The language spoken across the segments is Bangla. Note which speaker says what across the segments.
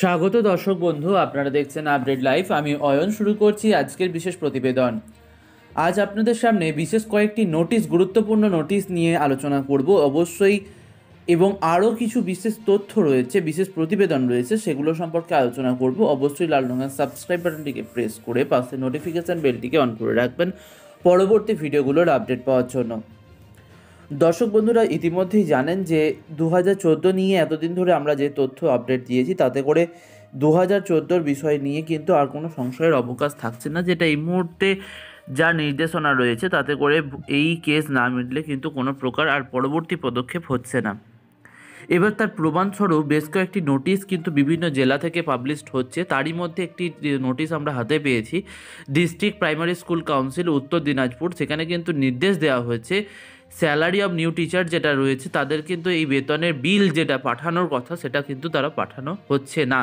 Speaker 1: স্বাগত দর্শক বন্ধু আপনারা দেখছেন আপডেট লাইফ আমি অয়ন শুরু করছি আজকের বিশেষ প্রতিবেদন আজ আপনাদের সামনে বিশেষ কয়েকটি নোটিশ গুরুত্বপূর্ণ নোটিশ নিয়ে আলোচনা করব অবশ্যই এবং আরও কিছু বিশেষ তথ্য রয়েছে বিশেষ প্রতিবেদন রয়েছে সেগুলো সম্পর্কে আলোচনা করব অবশ্যই লাল রঙের সাবস্ক্রাইব বাটনটিকে প্রেস করে পাশে নোটিফিকেশান বেলটিকে অন করে রাখবেন পরবর্তী ভিডিওগুলোর আপডেট পাওয়ার জন্য দর্শক বন্ধুরা ইতিমধ্যেই জানেন যে দু হাজার নিয়ে এতদিন ধরে আমরা যে তথ্য আপডেট দিয়েছি তাতে করে দু হাজার বিষয় নিয়ে কিন্তু আর কোনো সংশয়ের অবকাশ থাকছে না যেটা এই মুহূর্তে যা নির্দেশনা রয়েছে তাতে করে এই কেস না মিটলে কিন্তু কোনো প্রকার আর পরবর্তী পদক্ষেপ হচ্ছে না এবার তার প্রমাণস্বরূপ বেশ কয়েকটি নোটিশ কিন্তু বিভিন্ন জেলা থেকে পাবলিশড হচ্ছে তারই মধ্যে একটি নোটিশ আমরা হাতে পেয়েছি ডিস্ট্রিক্ট প্রাইমারি স্কুল কাউন্সিল উত্তর দিনাজপুর সেখানে কিন্তু নির্দেশ দেওয়া হয়েছে স্যালারি অফ নিউ টিচার যেটা রয়েছে তাদের কিন্তু এই বেতনের বিল যেটা পাঠানোর কথা সেটা কিন্তু তারা পাঠানো হচ্ছে না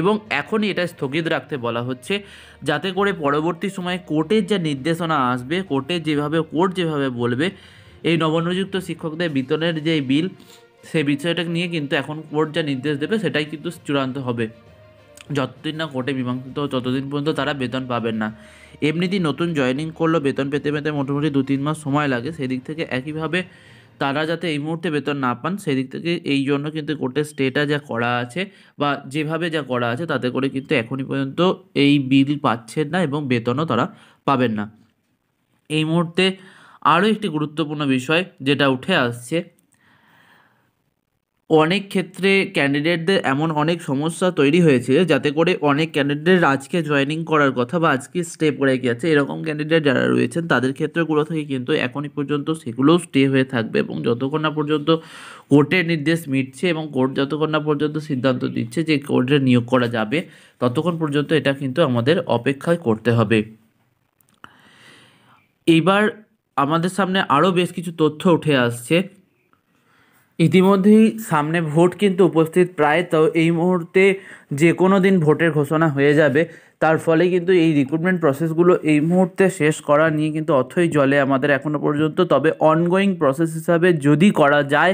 Speaker 1: এবং এখনই এটা স্থগিত রাখতে বলা হচ্ছে যাতে করে পরবর্তী সময়ে কোর্টের যে নির্দেশনা আসবে কোর্টে যেভাবে কোর্ট যেভাবে বলবে এই নবনিযুক্ত শিক্ষকদের বেতনের যে বিল সেই বিষয়টা নিয়ে কিন্তু এখন কোর্ট যা নির্দেশ দেবে সেটাই কিন্তু চূড়ান্ত হবে যতদিন না কোর্টে মীমাংসিত ততদিন পর্যন্ত তারা বেতন পাবেন না এমনিতেই নতুন জয়েনিং করলেও বেতন পেতে পেতে মোটামুটি দু তিন মাস সময় লাগে সেদিক থেকে একইভাবে তারা যাতে এই মুহূর্তে বেতন না পান সেদিক থেকে এই জন্য কিন্তু কোর্টের স্টেটা যা করা আছে বা যেভাবে যা করা আছে তাতে করে কিন্তু এখনই পর্যন্ত এই বিল পাচ্ছেন না এবং বেতনও তারা পাবেন না এই মুহূর্তে আরও একটি গুরুত্বপূর্ণ বিষয় যেটা উঠে আসছে অনেক ক্ষেত্রে ক্যান্ডিডেটদের এমন অনেক সমস্যা তৈরি হয়েছে যাতে করে অনেক ক্যান্ডিডেট আজকে জয়েনিং করার কথা বা আজকে স্টে পড়ে গেছে এরকম ক্যান্ডিডেট যারা রয়েছেন তাদের ক্ষেত্রেগুলো থেকে কিন্তু এখনই পর্যন্ত সেগুলোও স্টে হয়ে থাকবে এবং যতক্ষণ না পর্যন্ত কোর্টের নির্দেশ মিটছে এবং কোর্ট যতক্ষণ না পর্যন্ত সিদ্ধান্ত দিচ্ছে যে কোর্টে নিয়োগ করা যাবে ততক্ষণ পর্যন্ত এটা কিন্তু আমাদের অপেক্ষায় করতে হবে এইবার আমাদের সামনে আরও বেশ কিছু তথ্য উঠে আসছে ইতিমধ্যেই সামনে ভোট কিন্তু উপস্থিত প্রায় তো এই মুহূর্তে যে কোনো দিন ভোটের ঘোষণা হয়ে যাবে তার ফলে কিন্তু এই রিক্রুটমেন্ট প্রসেসগুলো এই মুহূর্তে শেষ করা নিয়ে কিন্তু অথই জলে আমাদের এখনও পর্যন্ত তবে অনগোয়িং প্রসেস হিসাবে যদি করা যায়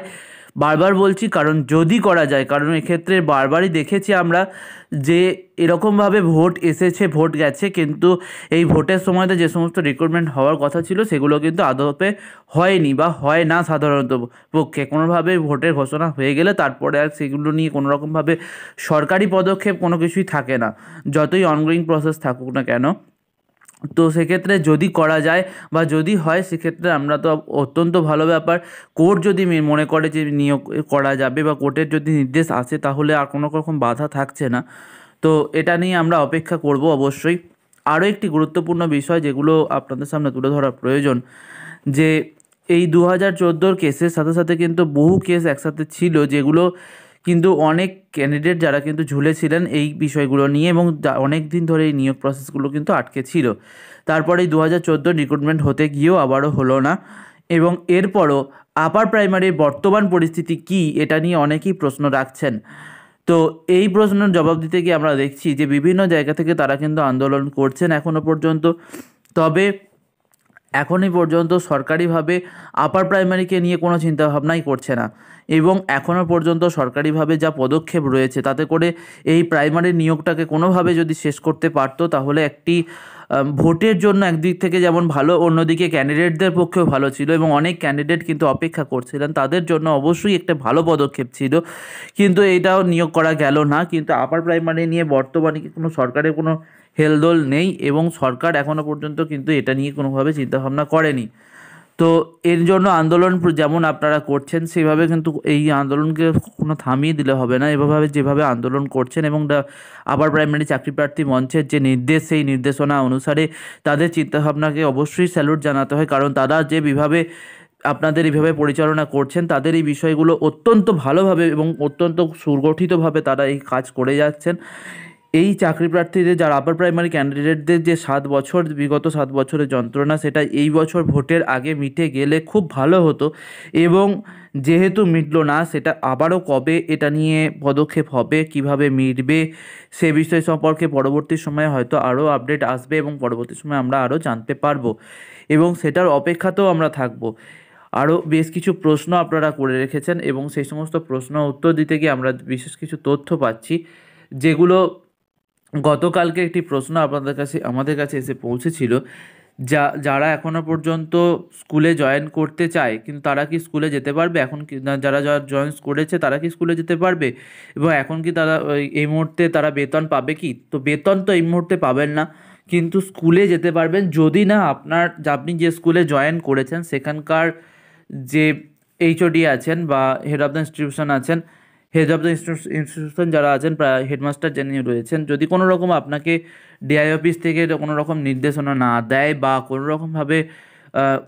Speaker 1: বারবার বলছি কারণ যদি করা যায় কারণ এক্ষেত্রে বারবারই দেখেছি আমরা যে এরকমভাবে ভোট এসেছে ভোট গেছে কিন্তু এই ভোটের সময়তে যে সমস্ত রিক্রুটমেন্ট হওয়ার কথা ছিল সেগুলো কিন্তু আদপে হয়নি বা হয় না সাধারণত পক্ষে কোনোভাবে ভোটের ঘোষণা হয়ে গেলে তারপরে আর সেগুলো নিয়ে কোনো রকমভাবে সরকারি পদক্ষেপ কোনো কিছুই থাকে না যতই অনগোয়িং প্রসেস থাকুক না কেন তো সেক্ষেত্রে যদি করা যায় বা যদি হয় সেক্ষেত্রে আমরা তো অত্যন্ত ভালো ব্যাপার কোর্ট যদি মনে করে যে নিয়োগ করা যাবে বা কোর্টের যদি নির্দেশ আসে তাহলে আর কোনো রকম বাধা থাকছে না তো এটা নিয়ে আমরা অপেক্ষা করব অবশ্যই আরও একটি গুরুত্বপূর্ণ বিষয় যেগুলো আপনাদের সামনে তুলে ধরা প্রয়োজন যে এই দু হাজার চোদ্দোর কেসের সাথে সাথে কিন্তু বহু কেস একসাথে ছিল যেগুলো কিন্তু অনেক ক্যান্ডিডেট যারা কিন্তু ঝুলেছিলেন এই বিষয়গুলো নিয়ে এবং অনেক দিন ধরে এই নিয়োগ প্রসেসগুলো কিন্তু আটকে ছিল তারপরে দু হাজার রিক্রুটমেন্ট হতে গিয়েও আবারও হলো না এবং এরপরও আপার প্রাইমারির বর্তমান পরিস্থিতি কি এটা নিয়ে অনেকেই প্রশ্ন রাখছেন তো এই প্রশ্নের জবাব দিতে গিয়ে আমরা দেখছি যে বিভিন্ন জায়গা থেকে তারা কিন্তু আন্দোলন করছেন এখনও পর্যন্ত তবে এখনই পর্যন্ত সরকারিভাবে আপার প্রাইমারিকে নিয়ে কোনো চিন্তাভাবনাই করছে না এবং এখনও পর্যন্ত সরকারিভাবে যা পদক্ষেপ রয়েছে তাতে করে এই প্রাইমারি নিয়োগটাকে কোনোভাবে যদি শেষ করতে পারতো তাহলে একটি ভোটের জন্য একদিক থেকে যেমন ভালো অন্যদিকে ক্যান্ডিডেটদের পক্ষেও ভালো ছিল এবং অনেক ক্যান্ডিডেট কিন্তু অপেক্ষা করছিলেন তাদের জন্য অবশ্যই একটা ভালো পদক্ষেপ ছিল কিন্তু এটাও নিয়োগ করা গেল না কিন্তু আপার প্রাইমারি নিয়ে বর্তমানে কোনো সরকারের কোনো হেলদোল নেই এবং সরকার এখনও পর্যন্ত কিন্তু এটা নিয়ে কোনোভাবে চিন্তাভাবনা করেনি তো এর জন্য আন্দোলন যেমন আপনারা করছেন সেভাবে কিন্তু এই আন্দোলনকে কোনো থামিয়ে দিলে হবে না এভাবে যেভাবে আন্দোলন করছেন এবং আবার প্রাইমারি চাকরি প্রার্থী মঞ্চের যে নির্দেশ সেই নির্দেশনা অনুসারে তাদের চিন্তাভাবনাকে অবশ্যই স্যালুট জানাতে হয় কারণ তারা যে বিভাবে আপনাদের এইভাবে পরিচালনা করছেন তাদের এই বিষয়গুলো অত্যন্ত ভালোভাবে এবং অত্যন্ত সুগঠিতভাবে তারা এই কাজ করে যাচ্ছেন এই চাকরি প্রার্থীদের যারা আপার প্রাইমারি ক্যান্ডিডেটদের যে সাত বছর বিগত সাত বছরের যন্ত্রণা সেটা এই বছর ভোটের আগে মিটে গেলে খুব ভালো হতো এবং যেহেতু মিটল না সেটা আবারও কবে এটা নিয়ে পদক্ষেপ হবে কিভাবে মিটবে সে বিষয় সম্পর্কে পরবর্তী সময়ে হয়তো আরও আপডেট আসবে এবং পরবর্তী সময়ে আমরা আরও জানতে পারবো এবং সেটার অপেক্ষাতেও আমরা থাকবো আরও বেশ কিছু প্রশ্ন আপনারা করে রেখেছেন এবং সেই সমস্ত প্রশ্ন উত্তর দিতে গিয়ে আমরা বিশেষ কিছু তথ্য পাচ্ছি যেগুলো গতকালকে একটি প্রশ্ন আপনাদের কাছে আমাদের কাছে এসে পৌঁছেছিল যা যারা এখনও পর্যন্ত স্কুলে জয়েন করতে চায় কিন্তু তারা কি স্কুলে যেতে পারবে এখন কি যারা যারা জয়েন করেছে তারা কি স্কুলে যেতে পারবে এবং এখন কি তারা এই মুহূর্তে তারা বেতন পাবে কি তো বেতন তো এই মুহূর্তে পাবেন না কিন্তু স্কুলে যেতে পারবেন যদি না আপনার আপনি যে স্কুলে জয়েন করেছেন সেখানকার যে এইচওডি আছেন বা হেড অফ দ্য ইনস্টিটিউশন আছেন হেড অফ দ্য ইনস্টিটিউশন যারা আছেন প্রায় হেডমাস্টার যিনি রয়েছেন যদি কোনো রকম আপনাকে ডিআই অফিস থেকে কোনো রকম নির্দেশনা না দেয় বা কোনো রকমভাবে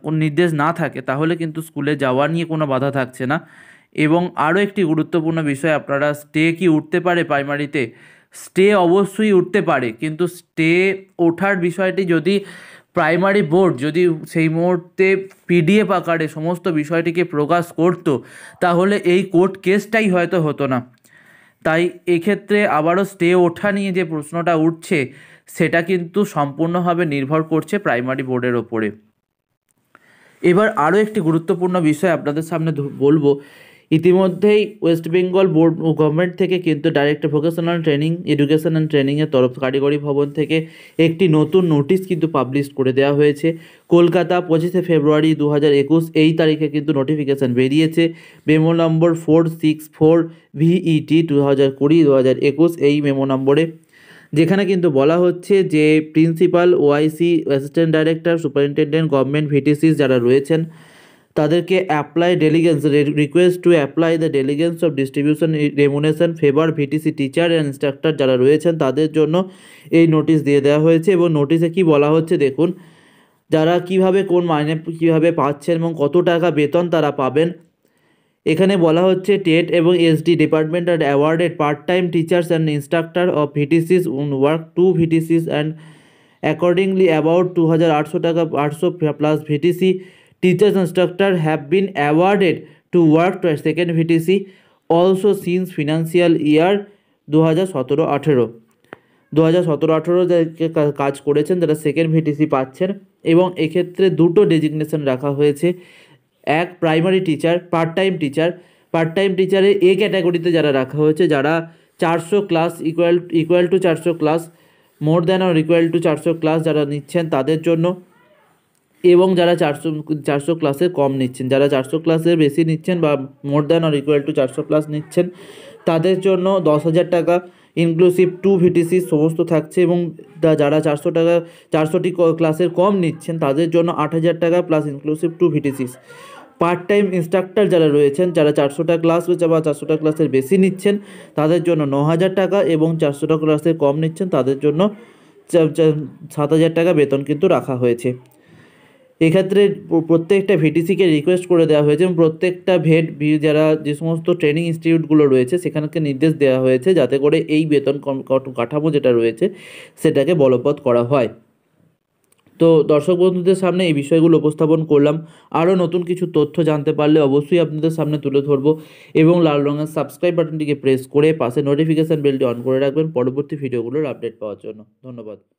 Speaker 1: কোনো নির্দেশ না থাকে তাহলে কিন্তু স্কুলে যাওয়া নিয়ে কোনো বাধা থাকছে না এবং আরও একটি গুরুত্বপূর্ণ বিষয় আপনারা স্টে কি উঠতে পারে প্রাইমারিতে স্টে অবশ্যই উঠতে পারে কিন্তু স্টে ওঠার বিষয়টি যদি প্রাইমারি বোর্ড যদি সেই মুহূর্তে পিডিএফ আকারে সমস্ত বিষয়টিকে প্রকাশ করত তাহলে এই কোর্ট কেসটাই হয়তো হতো না তাই এক্ষেত্রে আবারও স্টে ওঠা নিয়ে যে প্রশ্নটা উঠছে সেটা কিন্তু সম্পূর্ণভাবে নির্ভর করছে প্রাইমারি বোর্ডের ওপরে এবার আরও একটি গুরুত্বপূর্ণ বিষয় আপনাদের সামনে বলবো ইতিমধ্যেই ওয়েস্ট বেঙ্গল বোর্ড গভর্নমেন্ট থেকে কিন্তু direct vocational training education and ট্রেনিংয়ের তরফ কারিগরি ভবন থেকে একটি নতুন নোটিশ কিন্তু পাবলিশ করে দেওয়া হয়েছে কলকাতা পঁচিশে ফেব্রুয়ারি দু এই তারিখে কিন্তু নোটিফিকেশান বেরিয়েছে memo number four six four VET দু হাজার কুড়ি দু হাজার একুশ এই মেমো নম্বরে যেখানে কিন্তু বলা হচ্ছে যে principal OIC assistant director superintendent government VTCs যারা রয়েছেন তাদেরকে apply diligence request to apply the diligence of distribution remuneration favour VTC teacher and instructor যারা রয়েছেন তাদের জন্য এই নোটিশ দিয়ে দেওয়া হয়েছে এবং নোটিশে কি বলা হচ্ছে দেখুন যারা কিভাবে কোন মাইনে কিভাবে পাচ্ছেন এবং কত টাকা বেতন তারা পাবেন এখানে বলা হচ্ছে টেট এবং SD department and awarded part time teachers and instructor of VTCs on work to VTCs and accordingly about two হাজার আটশো টাকা আটশো plus VTC teachers and have been awarded to work work second VTC also VTC financial year দু হাজার সতেরো আঠেরো দু হাজার সতেরো আঠেরো কাজ করেছেন তারা সেকেন্ড ভিটিসি পাচ্ছেন এবং এক্ষেত্রে দুটো ডেজিগনেশন রাখা হয়েছে এক primary teacher part time teacher part time টিচারে এ ক্যাটাগরিতে যারা রাখা হয়েছে যারা চারশো ক্লাস ইকুয়াল ইকুয়াল টু চারশো class more than or equal to চারশো ক্লাস যারা নিচ্ছেন তাদের জন্য এবং যারা চারশো চারশো ক্লাসের কম নিচ্ছেন যারা চারশো ক্লাসের বেশি নিচ্ছেন বা more than or equal to চারশো ক্লাস নিচ্ছেন তাদের জন্য দশ হাজার টাকা ইনক্লুসিভ টু ভিটিসি সমস্ত থাকছে এবং যারা চারশো টাকা চারশোটি ক্লাসের কম নিচ্ছেন তাদের জন্য আট হাজার টাকা প্লাস ইনক্লুসিভ টু ভিটিসিস পার্ট টাইম ইনস্ট্রাক্টর যারা রয়েছেন যারা চারশোটা ক্লাস হচ্ছে বা চারশোটা ক্লাসের বেশি নিচ্ছেন তাদের জন্য ন হাজার টাকা এবং চারশোটা ক্লাসের কম নিচ্ছেন তাদের জন্য সাত হাজার টাকা বেতন কিন্তু রাখা হয়েছে এক্ষেত্রে প্রত্যেকটা ভিটিসিকে রিকোয়েস্ট করে দেওয়া হয়েছে এবং প্রত্যেকটা ভেট যারা যে সমস্ত ট্রেনিং ইনস্টিটিউটগুলো রয়েছে সেখানকে নির্দেশ দেওয়া হয়েছে যাতে করে এই বেতন কাঠামো যেটা রয়েছে সেটাকে বলবৎ করা হয় তো দর্শক বন্ধুদের সামনে এই বিষয়গুলো উপস্থাপন করলাম আরও নতুন কিছু তথ্য জানতে পারলে অবশ্যই আপনাদের সামনে তুলে ধরবো এবং লাল রঙের সাবস্ক্রাইব বাটনটিকে প্রেস করে পাশে নোটিফিকেশান বেলটি অন করে রাখবেন পরবর্তী ভিডিওগুলোর আপডেট পাওয়ার জন্য ধন্যবাদ